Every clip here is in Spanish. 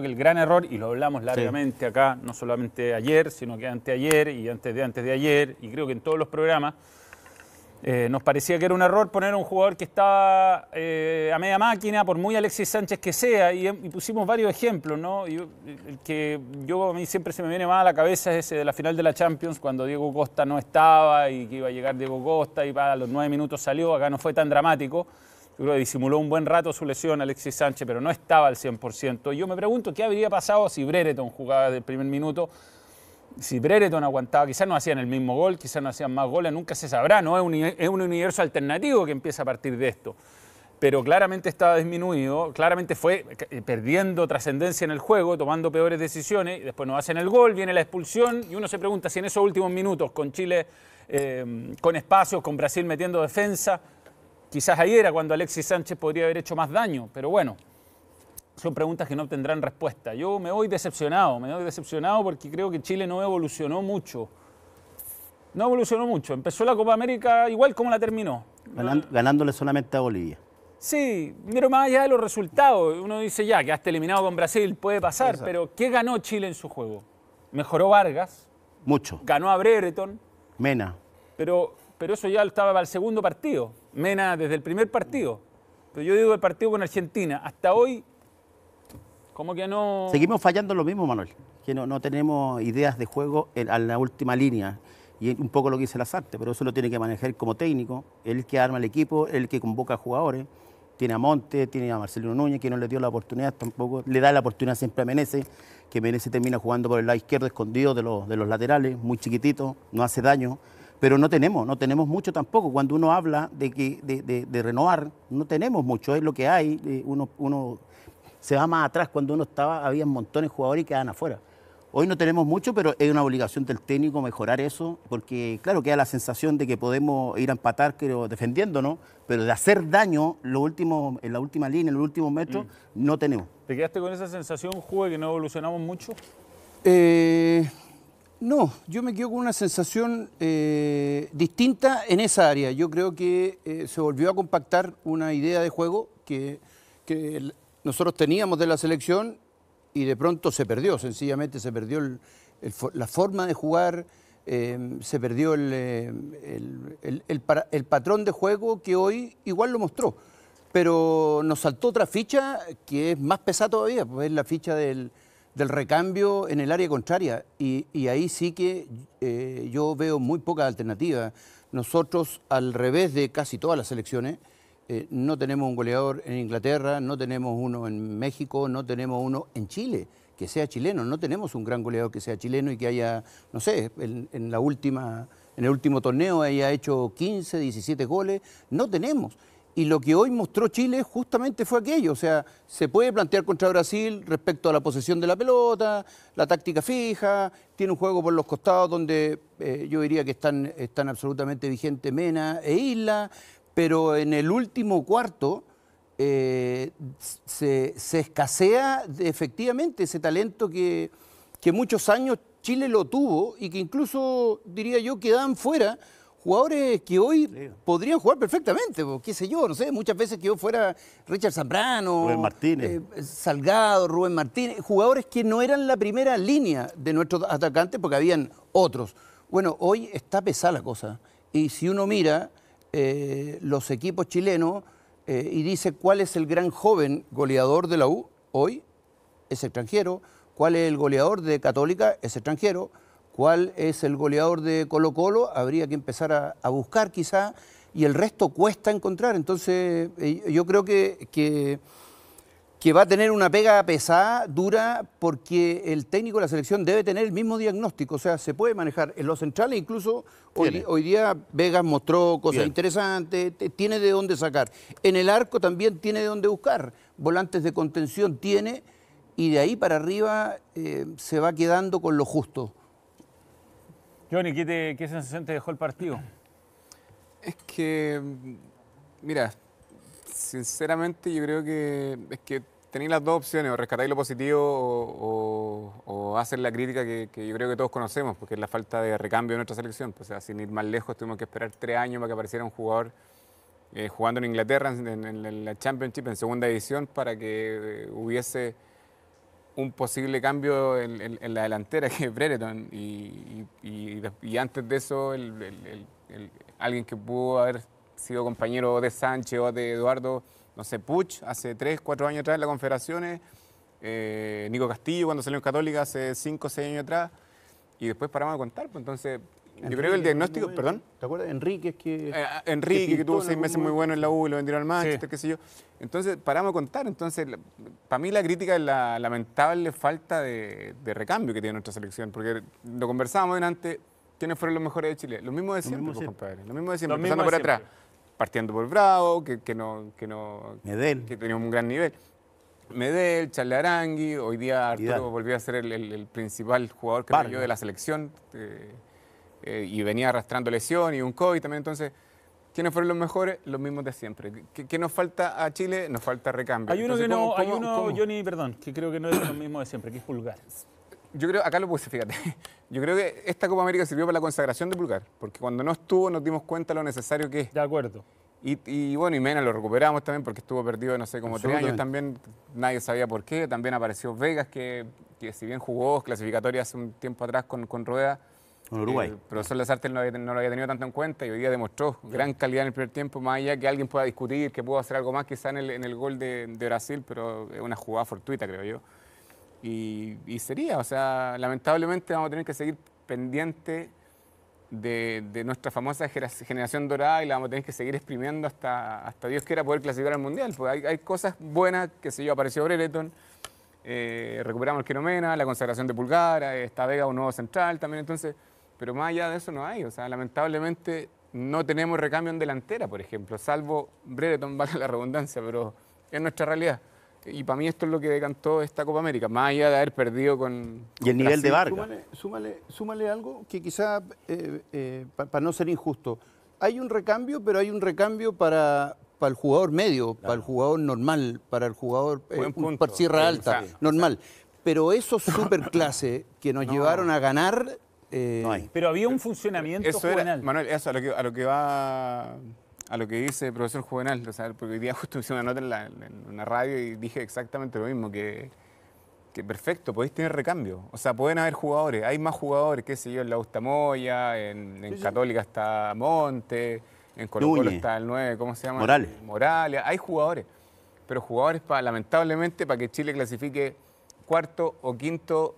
que el gran error, y lo hablamos largamente acá, no solamente ayer, sino que anteayer y antes de antes de ayer, y creo que en todos los programas, eh, nos parecía que era un error poner a un jugador que estaba eh, a media máquina, por muy Alexis Sánchez que sea, y, pusimos varios ejemplos, ¿no? el que yo a mí siempre se me viene más a la cabeza es ese de la final de la Champions, cuando Diego Costa no estaba y que iba a llegar Diego Costa y para los nueve minutos salió, acá no fue tan dramático yo creo que disimuló un buen rato su lesión Alexis Sánchez, pero no estaba al 100%. Yo me pregunto qué habría pasado si Brereton jugaba desde el primer minuto, si Brereton aguantaba, quizás no hacían el mismo gol, quizás no hacían más goles, nunca se sabrá, ¿no? Es un, universo alternativo que empieza a partir de esto. Pero claramente estaba disminuido, claramente fue perdiendo trascendencia en el juego, tomando peores decisiones, y después no hacen el gol, viene la expulsión y uno se pregunta si en esos últimos minutos con Chile eh, con espacios, con Brasil metiendo defensa, Quizás ahí era cuando Alexis Sánchez podría haber hecho más daño, pero bueno, son preguntas que no obtendrán respuesta. Yo me voy decepcionado, me doy decepcionado porque creo que Chile no evolucionó mucho. No evolucionó mucho. Empezó la Copa América igual como la terminó. ganándole solamente a Bolivia. Sí, pero más allá de los resultados, uno dice ya, que hasta eliminado con Brasil, puede pasar, pero ¿qué ganó Chile en su juego? Mejoró Vargas. Mucho. Ganó a Brereton. Mena. Pero pero eso ya estaba para el segundo partido, Mena desde el primer partido. Pero yo digo el partido con Argentina, hasta hoy, como que no... Seguimos fallando lo mismo, Manuel, que no, tenemos ideas de juego en, a la última línea. Y un poco lo que dice Lazarte, pero eso lo tiene que manejar como técnico, el que arma el equipo, el que convoca a jugadores tiene a Monte, tiene a Marcelino Núñez, que no le dio la oportunidad tampoco, le da la oportunidad siempre a Menezes, que Menezes termina jugando por el lado izquierdo escondido de los, de los laterales, muy chiquitito, no hace daño pero no tenemos, no tenemos mucho tampoco. Cuando uno habla de, que, de, renovar, no tenemos mucho, es lo que hay. Eh, uno, uno se va más atrás, cuando uno estaba, había montones de jugadores y quedaban afuera. Hoy no tenemos mucho, pero es una obligación del técnico mejorar eso, porque claro, queda la sensación de que podemos ir a empatar creo, defendiéndonos, pero de hacer daño lo último, en la última línea, en los últimos metros, mm. no tenemos. ¿Te quedaste con esa sensación, Juve, que no evolucionamos mucho? Eh, no, yo me quedo con una sensación eh, distinta en esa área. Yo creo que eh, se volvió a compactar una idea de juego que, nosotros teníamos de la selección y de pronto se perdió, sencillamente se perdió la forma de jugar, em, se perdió el, em, el patrón de juego que hoy igual lo mostró. Pero nos saltó otra ficha que es más pesada todavía, pues es la ficha del, del recambio en el área contraria y, ahí sí que eh, yo veo muy poca alternativa. Nosotros, al revés de casi todas las selecciones, eh, no tenemos un goleador en Inglaterra, no tenemos uno en México, no tenemos uno en Chile que sea chileno, no tenemos un gran goleador que sea chileno y que haya, no sé, en, la última en el último torneo haya hecho 15, 17 goles, no tenemos y lo que hoy mostró Chile justamente fue aquello. O sea, se puede plantear contra Brasil respecto a la posesión de la pelota, la táctica fija, tiene un juego por los costados donde eh, yo diría que están, están absolutamente vigentes Mena e Isla, pero en el último cuarto eh, se, escasea efectivamente ese talento que, que muchos años Chile lo tuvo y que incluso, diría yo, quedan fuera jugadores que hoy podrían jugar perfectamente, porque qué sé yo, no sé, muchas veces que yo fuera Richard Zambrano, eh, Salgado, Rubén Martínez, jugadores que no eran la primera línea de nuestros atacantes porque habían otros. Bueno, hoy está pesada la cosa y si uno mira eh, los equipos chilenos eh, y dice cuál es el gran joven goleador de la U hoy, es extranjero, cuál es el goleador de Católica, es extranjero cuál es el goleador de Colo Colo, habría que empezar a, buscar quizá, y el resto cuesta encontrar. Entonces, eh, yo creo que, que, va a tener una pega pesada, dura, porque el técnico de la selección debe tener el mismo diagnóstico, o sea, se puede manejar en los centrales, incluso hoy, día Vegas mostró cosas interesantes, tiene de dónde sacar. En el arco también tiene de dónde buscar, volantes de contención tiene. Y de ahí para arriba eh, se va quedando con lo justo. Johnny, ¿qué, sensación te dejó el partido? Es que, mira, sinceramente yo creo que es que tenéis las dos opciones, o rescatáis lo positivo o, hacer la crítica que, yo creo que todos conocemos, porque es la falta de recambio de nuestra selección. o sea, sin ir más lejos, tuvimos que esperar tres años para que apareciera un jugador eh, jugando en Inglaterra, en, la Championship, en segunda división, para que eh, hubiese un posible cambio en, la delantera, que es Brereton, y, antes de eso, alguien que pudo haber sido compañero de Sánchez o de Eduardo, no sé, Puch, hace 3, 4 años atrás en las confederaciones, eh, Nico Castillo cuando salió en Católica hace 5, 6 años atrás, y después paramos a contar, pues entonces yo creo que el diagnóstico, perdón. ¿Te acuerdas? Enrique, es que. Eh, Enrique, que, tuvo seis meses muy bueno en la U y lo vendieron al Manchester, qué sé yo. Entonces, paramos a contar. Entonces, para mí la crítica es la lamentable falta de, recambio que tiene nuestra selección, porque lo conversábamos antes. ¿Quiénes fueron los mejores de Chile? Lo mismo pues, compadre. Los mismos de siempre, empezando por atrás. Partiendo por Bravo, que, no. Que no Medel. Que tenía un gran nivel. Medel, Arangui. hoy día Arturo volvió a ser el, principal jugador que salió de la selección. Eh, eh, y venía arrastrando lesión y un COVID también. Entonces, ¿quiénes fueron los mejores? Los mismos de siempre. ¿Qué, nos falta a Chile? Nos falta recambio. Hay uno que no, hay uno, Johnny, perdón, que creo que no es lo mismo de siempre, que es Pulgar. Yo creo, acá lo puse, fíjate. Yo creo que esta Copa América sirvió para la consagración de Pulgar, porque cuando no estuvo nos dimos cuenta lo necesario que es. De acuerdo. Y, bueno, y Mena lo recuperamos también porque estuvo perdido, no sé, como tres años también. Nadie sabía por qué. También apareció Vegas, que, que si bien jugó clasificatoria hace un tiempo atrás con, con Rueda, Uruguay. El eh, profesor las artes no, lo había tenido tanto en cuenta y hoy día demostró gran calidad en el primer tiempo, más allá que alguien pueda discutir, que pudo hacer algo más quizá en el, en el gol de, Brasil, pero es una jugada fortuita, creo yo. Y, sería, o sea, lamentablemente vamos a tener que seguir pendiente de, nuestra famosa generación dorada y la vamos a tener que seguir exprimiendo hasta, hasta Dios quiera poder clasificar al Mundial. Porque hay, cosas buenas, que sé yo, apareció Brereton, eh, recuperamos el Quiromena, la consagración de Pulgar, eh, esta Vega, un nuevo central también, entonces pero más allá de eso no hay. O sea, lamentablemente no tenemos recambio en delantera, por ejemplo, salvo Brereton, baja la redundancia, pero es nuestra realidad. Y para mí esto es lo que decantó esta Copa América, más allá de haber perdido con... Y el nivel de Vargas. Súmale, algo que quizá, eh, eh, para no ser injusto, hay un recambio, pero hay un recambio para, el jugador medio, para el jugador normal, para el jugador eh, por sierra alta, normal. Pero esos superclases que nos llevaron a ganar eh, pero había un funcionamiento eso Manuel, eso a lo, que, va a lo que dice el profesor Juvenal, porque hoy día justo hice una nota en, la, una radio y dije exactamente lo mismo, que, perfecto, podéis tener recambio. O sea, pueden haber jugadores, hay más jugadores, qué sé yo, en la Ustamoya, en, Católica está Monte, en Colo está el 9, ¿cómo se llama? Morales. Morales, hay jugadores, pero jugadores para, lamentablemente, para que Chile clasifique cuarto o quinto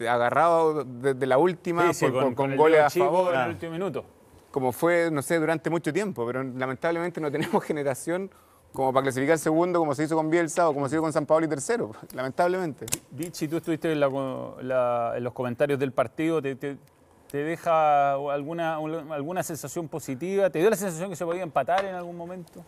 agarrado desde la última con, goles a favor. En el último minuto. Como fue, no sé, durante mucho tiempo, pero lamentablemente no tenemos generación como para clasificar segundo, como se hizo con Bielsa o como se hizo con San Paolo y tercero, lamentablemente. dichi tú estuviste en, los comentarios del partido, te, te, te, deja alguna, alguna sensación positiva? ¿Te dio la sensación que se podía empatar en algún momento?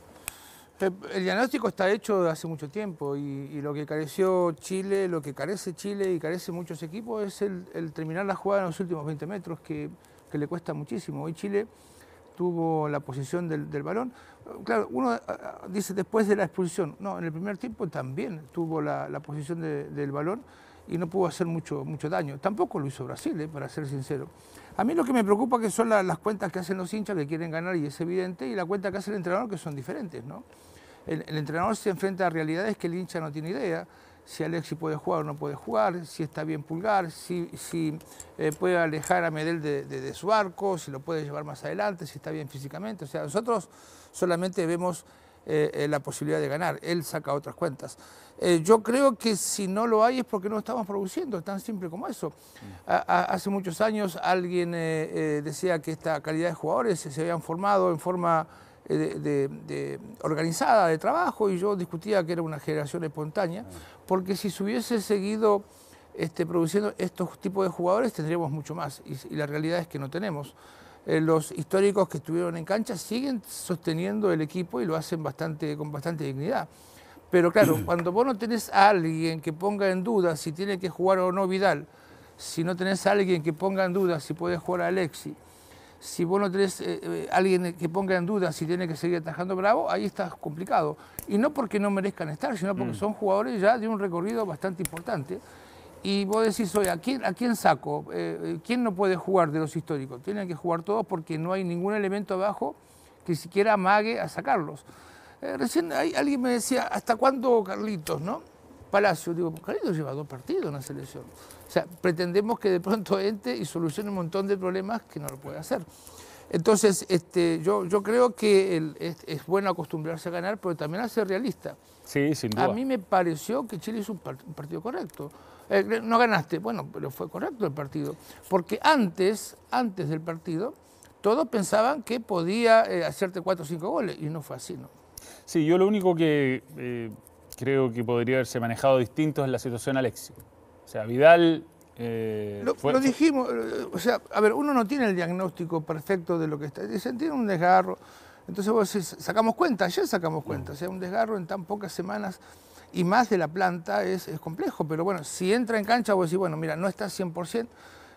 El diagnóstico está hecho hace mucho tiempo y, lo que careció Chile, lo que carece Chile y carece muchos equipos es el, terminar la jugada en los últimos 20 metros, que, le cuesta muchísimo. Hoy Chile tuvo la posición del, balón. Claro, uno dice después de la expulsión, no, en el primer tiempo también tuvo la, posición del balón y no pudo hacer mucho, mucho daño. Tampoco lo hizo Brasil, eh, para ser sincero. A mí lo que me preocupa que son las cuentas que hacen los hinchas que quieren ganar y es evidente, y la cuenta que hace el entrenador que son diferentes, ¿no? El, entrenador se enfrenta a realidades que el hincha no tiene idea, si Alexi puede jugar o no puede jugar, si está bien Pulgar, si, eh, puede alejar a Medel de, de su arco, si lo puede llevar más adelante, si está bien físicamente. O sea, nosotros solamente vemos eh, eh, la posibilidad de ganar. Él saca otras cuentas. Eh, yo creo que si no lo hay es porque no estamos produciendo, es tan simple como eso. hace muchos años alguien decía que esta calidad de jugadores se habían formado en forma de, organizada de trabajo y yo discutía que era una generación espontánea, porque si se hubiese seguido este, produciendo estos tipos de jugadores tendríamos mucho más y la realidad es que no tenemos. Eh, los históricos que estuvieron en cancha siguen sosteniendo el equipo y lo hacen bastante, con bastante dignidad. Pero claro, cuando vos no tenés a alguien que ponga en duda si tiene que jugar o no Vidal, si no tenés a alguien que ponga en duda si puede jugar a Alexi, si vos no tenés a eh, eh, alguien que ponga en duda si tiene que seguir atajando Bravo, ahí está complicado. Y no porque no merezcan estar, sino porque mm. son jugadores ya de un recorrido bastante importante. Y vos decís, oye, ¿a quién, a quién saco? Eh, eh, ¿Quién no puede jugar de los históricos? Tienen que jugar todos porque no hay ningún elemento abajo que siquiera amague a sacarlos. Eh, recién alguien me decía, ¿hasta cuándo Carlitos, no? Palacio, digo, Carlitos lleva dos partidos en la selección. O sea, pretendemos que de pronto entre y solucione un montón de problemas que no lo puede hacer. Entonces, este, yo, yo creo que es, bueno acostumbrarse a ganar, pero también a ser realista. Sí, sin duda. A mí me pareció que Chile es un, partido correcto. Eh, no ganaste, bueno, pero fue correcto el partido. Porque antes, antes del partido, todos pensaban que podía eh, hacerte cuatro o cinco goles, y no fue así, ¿no? Sí, yo lo único que eh, creo que podría haberse manejado distinto es la situación Alexis. O sea, Vidal eh, lo, dijimos, o sea, a ver, uno no tiene el diagnóstico perfecto de lo que está, dicen tiene un desgarro, entonces vos decís, sacamos cuenta, Ya sacamos cuenta, o sea, un desgarro en tan pocas semanas y más de la planta es, complejo, pero bueno, si entra en cancha vos decís, bueno, mira, no está 100%,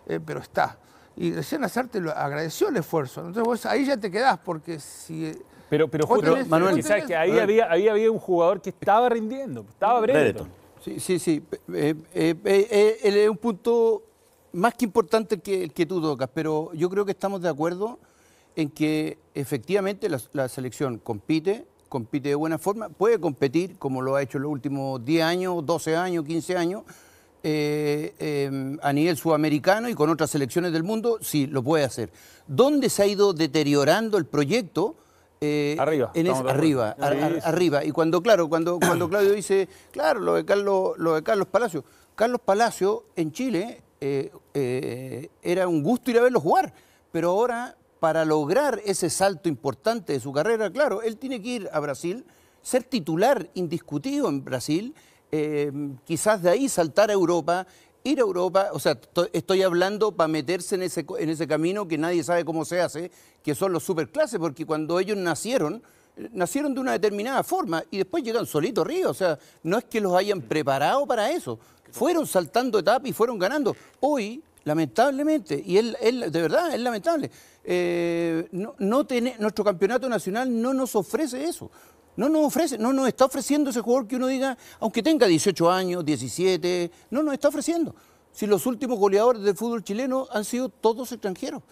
eh, pero está. Y recién hacerte lo, agradeció el esfuerzo, entonces vos ahí ya te quedás, porque si... Eh, pero, pero, justo, Manuel, que ahí había, había un jugador que estaba rindiendo, estaba Sí, sí, sí. Eh, eh, eh, es un punto más que importante el que, tú tocas, pero yo creo que estamos de acuerdo en que efectivamente la, selección compite, compite de buena forma, puede competir como lo ha hecho en los últimos 10 años, 12 años, 15 años, a nivel sudamericano y con otras selecciones del mundo, sí, lo puede hacer. ¿Dónde se ha ido deteriorando el proyecto? Eh, arriba. arriba, arriba. Y cuando, claro, cuando, cuando Claudio dice, claro, lo de Carlos, lo de Carlos Palacio. Carlos Palacio en Chile eh, eh, era un gusto ir a verlo jugar, pero ahora para lograr ese salto importante de su carrera, claro, él tiene que ir a Brasil, ser titular indiscutido en Brasil, quizás de ahí saltar a Europa, ir a Europa, o sea, estoy hablando para meterse en ese, en ese camino que nadie sabe cómo se hace, que son los superclases, porque cuando ellos nacieron, nacieron de una determinada forma y después llegan solitos ríos. o sea, no es que los hayan preparado para eso, fueron saltando etapas y fueron ganando. Hoy, lamentablemente, y él, de verdad, es lamentable, eh, no, nuestro campeonato nacional no nos ofrece eso. No nos ofrece, no nos está ofreciendo ese jugador que uno diga, aunque tenga 18 años, 17, no nos está ofreciendo. Si los últimos goleadores del fútbol chileno han sido todos extranjeros.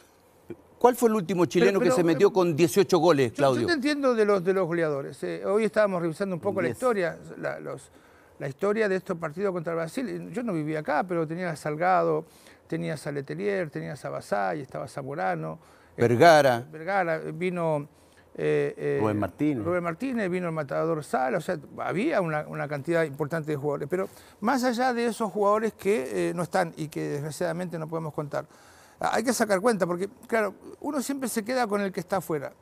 ¿Cuál fue el último chileno que se metió eh, con 18 goles, Claudio? Yo, te entiendo de los, de los goleadores. Eh, hoy estábamos revisando un poco la historia, la, historia de estos partidos contra Brasil. Eh, yo no vivía acá, pero tenía Salgado, tenía a tenía a estaba Zamorano. Vergara. Vergara, vino... Eh, eh Rubén Martínez. vino el Matador Sala, o sea, había una, cantidad importante de jugadores. Pero más allá de esos jugadores que eh, no están y que desgraciadamente no podemos contar, ah, hay que sacar cuenta, porque claro, uno siempre se queda con el que está afuera.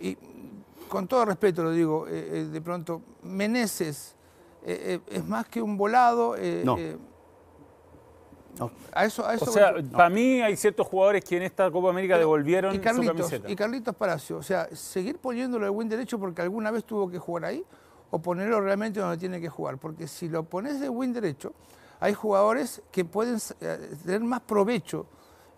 Y con todo respeto lo digo, eh, de pronto, Meneses es más que un volado. no o sea, para mí hay ciertos jugadores que en esta Copa América devolvieron y Carlitos, Y Carlitos Palacio, o sea, seguir poniéndolo de buen derecho porque alguna vez tuvo que jugar ahí o ponerlo realmente donde tiene que jugar. Porque si lo pones de buen derecho, hay jugadores que pueden eh, tener más provecho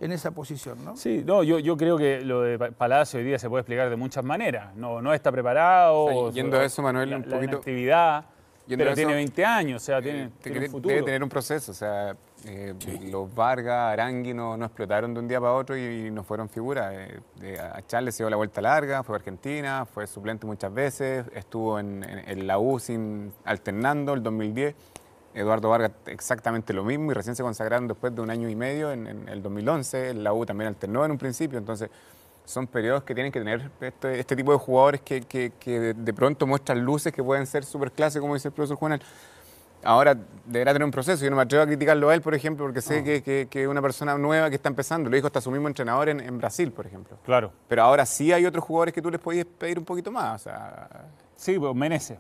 en esa posición, ¿no? Sí, no, yo, yo creo que lo de Palacio hoy día se puede explicar de muchas maneras. No, no está preparado. O eso, Manuel, un poquito. La actividad. Pero tiene 20 años, o sea, eh, tiene, futuro. Debe tener un proceso, o sea, eh, los Vargas, Aranguino, no, explotaron de un día para otro y, no fueron figuras. Eh, a Charles se dio la vuelta larga, fue a Argentina, fue suplente muchas veces, estuvo en, la U sin, alternando el 2010. Eduardo Vargas exactamente lo mismo y recién se consagraron después de un año y medio en, en el 2011. La U también alternó en un principio, entonces son periodos que tienen que tener este, este, tipo de jugadores que, que, que, de pronto muestran luces que pueden ser súper clase, como dice el profesor Juanal. Ahora deberá tener un proceso. Yo no me atrevo a criticarlo a él, por ejemplo, porque sé que es una persona nueva que está empezando. Lo dijo hasta su mismo entrenador en, en, Brasil, por ejemplo. Claro. Pero ahora sí hay otros jugadores que tú les podías pedir un poquito más. Sí, pues, merece.